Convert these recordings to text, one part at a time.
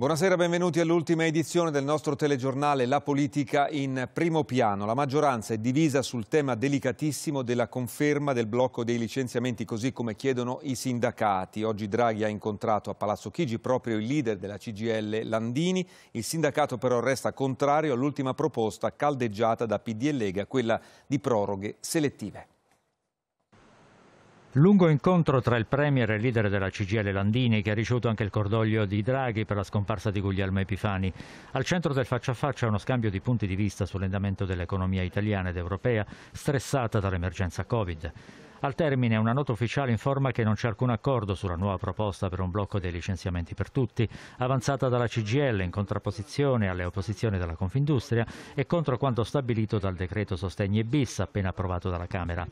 Buonasera, benvenuti all'ultima edizione del nostro telegiornale La politica in primo piano. La maggioranza è divisa sul tema delicatissimo della conferma del blocco dei licenziamenti così come chiedono i sindacati. Oggi Draghi ha incontrato a Palazzo Chigi proprio il leader della CGL Landini. Il sindacato però resta contrario all'ultima proposta caldeggiata da PD e Lega, quella di proroghe selettive. Lungo incontro tra il Premier e il leader della CGL Landini, che ha ricevuto anche il cordoglio di Draghi per la scomparsa di Guglielmo Epifani. Al centro del faccia a faccia uno scambio di punti di vista sull'andamento dell'economia italiana ed europea, stressata dall'emergenza Covid. Al termine una nota ufficiale informa che non c'è alcun accordo sulla nuova proposta per un blocco dei licenziamenti per tutti, avanzata dalla CGL in contrapposizione alle opposizioni della Confindustria e contro quanto stabilito dal decreto Sostegni e bis appena approvato dalla Camera.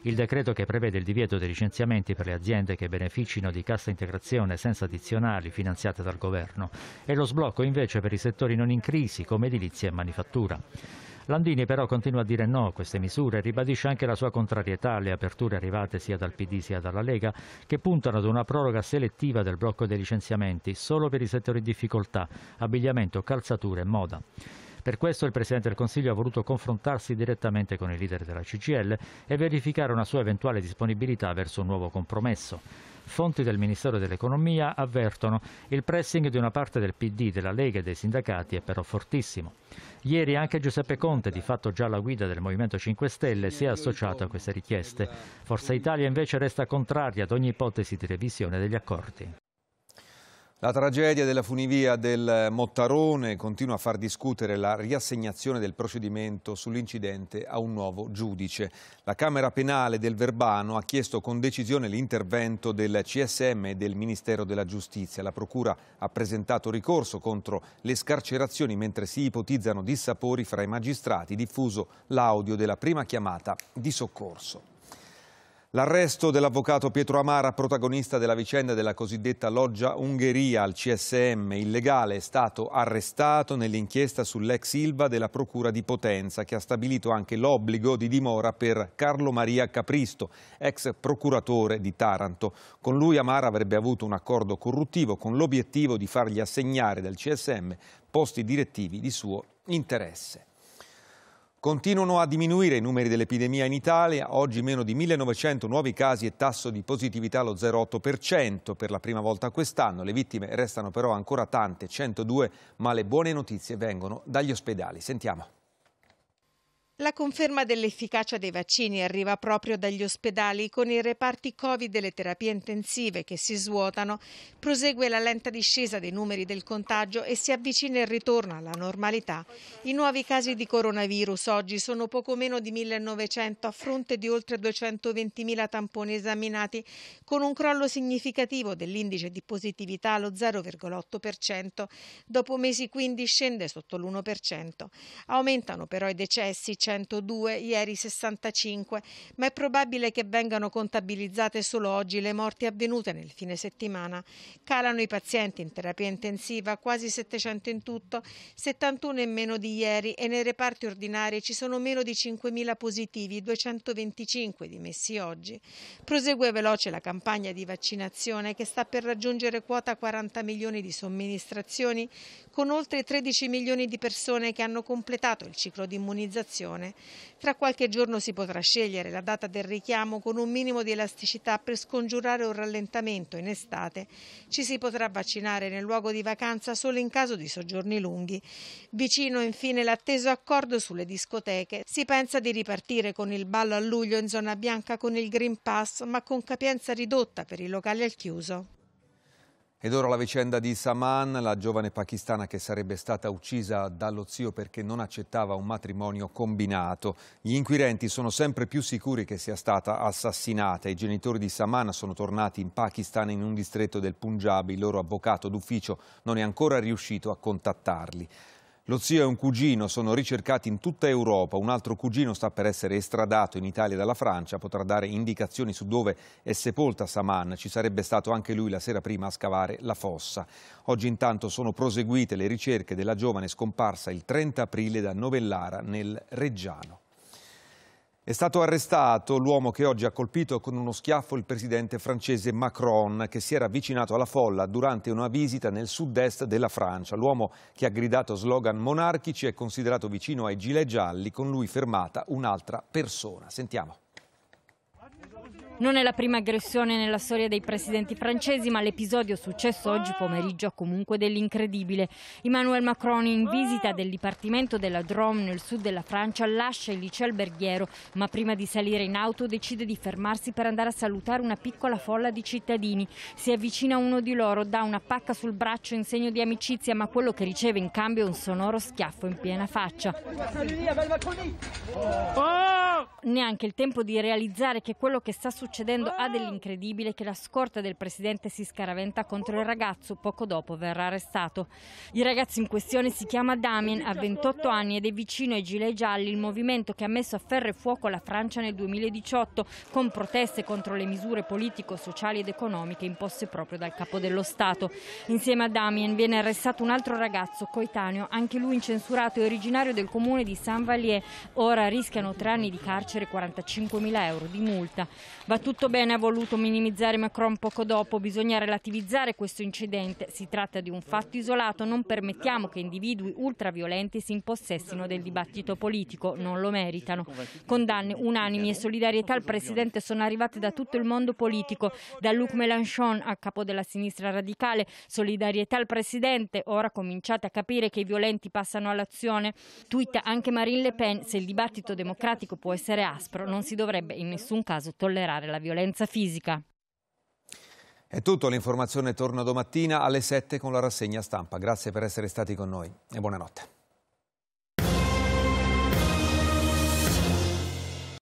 Il decreto che prevede il divieto dei licenziamenti per le aziende che beneficino di cassa integrazione senza addizionali finanziate dal governo e lo sblocco invece per i settori non in crisi come edilizia e manifattura. Landini però continua a dire no a queste misure, e ribadisce anche la sua contrarietà alle aperture arrivate sia dal PD sia dalla Lega, che puntano ad una proroga selettiva del blocco dei licenziamenti solo per i settori in difficoltà, abbigliamento, calzature e moda. Per questo il Presidente del Consiglio ha voluto confrontarsi direttamente con i leader della CGL e verificare una sua eventuale disponibilità verso un nuovo compromesso. Fonti del Ministero dell'Economia avvertono il pressing di una parte del PD, della Lega e dei sindacati è però fortissimo. Ieri anche Giuseppe Conte, di fatto già alla guida del Movimento 5 Stelle, si è associato a queste richieste. Forza Italia invece resta contraria ad ogni ipotesi di revisione degli accordi. La tragedia della funivia del Mottarone continua a far discutere la riassegnazione del procedimento sull'incidente a un nuovo giudice. La Camera Penale del Verbano ha chiesto con decisione l'intervento del CSM e del Ministero della Giustizia. La Procura ha presentato ricorso contro le scarcerazioni mentre si ipotizzano dissapori fra i magistrati, diffuso l'audio della prima chiamata di soccorso. L'arresto dell'avvocato Pietro Amara, protagonista della vicenda della cosiddetta loggia Ungheria al CSM illegale, è stato arrestato nell'inchiesta sull'ex Ilva della Procura di Potenza, che ha stabilito anche l'obbligo di dimora per Carlo Maria Capristo, ex procuratore di Taranto. Con lui Amara avrebbe avuto un accordo corruttivo con l'obiettivo di fargli assegnare dal CSM posti direttivi di suo interesse. Continuano a diminuire i numeri dell'epidemia in Italia, oggi meno di 1.900 nuovi casi e tasso di positività allo 0,8% per la prima volta quest'anno. Le vittime restano però ancora tante, 102, ma le buone notizie vengono dagli ospedali. Sentiamo. La conferma dell'efficacia dei vaccini arriva proprio dagli ospedali con i reparti Covid e le terapie intensive che si svuotano. Prosegue la lenta discesa dei numeri del contagio e si avvicina il ritorno alla normalità. I nuovi casi di coronavirus oggi sono poco meno di 1900 a fronte di oltre 220.000 tamponi esaminati con un crollo significativo dell'indice di positività allo 0,8%. Dopo mesi quindi scende sotto l'1%. Aumentano però i decessi, 102, ieri 65, ma è probabile che vengano contabilizzate solo oggi le morti avvenute nel fine settimana. Calano i pazienti in terapia intensiva, quasi 700 in tutto, 71 in meno di ieri e nei reparti ordinari ci sono meno di 5.000 positivi, 225 dimessi oggi. Prosegue veloce la campagna di vaccinazione che sta per raggiungere quota 40 milioni di somministrazioni con oltre 13 milioni di persone che hanno completato il ciclo di immunizzazione persone. Fra qualche giorno si potrà scegliere la data del richiamo con un minimo di elasticità per scongiurare un rallentamento in estate. Ci si potrà vaccinare nel luogo di vacanza solo in caso di soggiorni lunghi. Vicino infine l'atteso accordo sulle discoteche. Si pensa di ripartire con il ballo a luglio in zona bianca con il Green Pass, ma con capienza ridotta per i locali al chiuso. Ed ora la vicenda di Saman, la giovane pakistana che sarebbe stata uccisa dallo zio perché non accettava un matrimonio combinato. Gli inquirenti sono sempre più sicuri che sia stata assassinata. I genitori di Saman sono tornati in Pakistan in un distretto del Punjab. Il loro avvocato d'ufficio non è ancora riuscito a contattarli. Lo zio e un cugino sono ricercati in tutta Europa, un altro cugino sta per essere estradato in Italia dalla Francia, potrà dare indicazioni su dove è sepolta Saman, ci sarebbe stato anche lui la sera prima a scavare la fossa. Oggi intanto sono proseguite le ricerche della giovane scomparsa il 30 aprile da Novellara nel Reggiano. È stato arrestato l'uomo che oggi ha colpito con uno schiaffo il presidente francese Macron, che si era avvicinato alla folla durante una visita nel sud-est della Francia. L'uomo che ha gridato slogan monarchici è considerato vicino ai gilet gialli, con lui fermata un'altra persona. Sentiamo. Non è la prima aggressione nella storia dei presidenti francesi, ma l'episodio successo oggi pomeriggio ha comunque dell'incredibile. Emmanuel Macron in visita del dipartimento della Drôme nel sud della Francia lascia il liceo alberghiero, ma prima di salire in auto decide di fermarsi per andare a salutare una piccola folla di cittadini. Si avvicina uno di loro, dà una pacca sul braccio in segno di amicizia, ma quello che riceve in cambio è un sonoro schiaffo in piena faccia. Oh! neanche il tempo di realizzare che quello che sta succedendo ha dell'incredibile che la scorta del presidente si scaraventa contro il ragazzo, poco dopo verrà arrestato. Il ragazzo in questione si chiama Damien, ha 28 anni ed è vicino ai Gilet Gialli, il movimento che ha messo a ferro e fuoco la Francia nel 2018 con proteste contro le misure politico, sociali ed economiche imposte proprio dal capo dello Stato. Insieme a Damien viene arrestato un altro ragazzo coetaneo, anche lui incensurato e originario del comune di Saint-Vallier, ora rischiano tre anni di carcere carcere, 45.000 euro di multa. Va tutto bene, ha voluto minimizzare Macron poco dopo, bisogna relativizzare questo incidente, si tratta di un fatto isolato, non permettiamo che individui ultraviolenti si impossessino del dibattito politico, non lo meritano. Condanne unanimi e solidarietà al Presidente sono arrivate da tutto il mondo politico, da Luc Mélenchon a capo della sinistra radicale, solidarietà al Presidente, ora cominciate a capire che i violenti passano all'azione. Tuita anche Marine Le Pen, se il dibattito democratico può essere essere aspro, non si dovrebbe in nessun caso tollerare la violenza fisica. È tutto, l'informazione torna domattina alle 7 con la rassegna stampa. Grazie per essere stati con noi e buonanotte.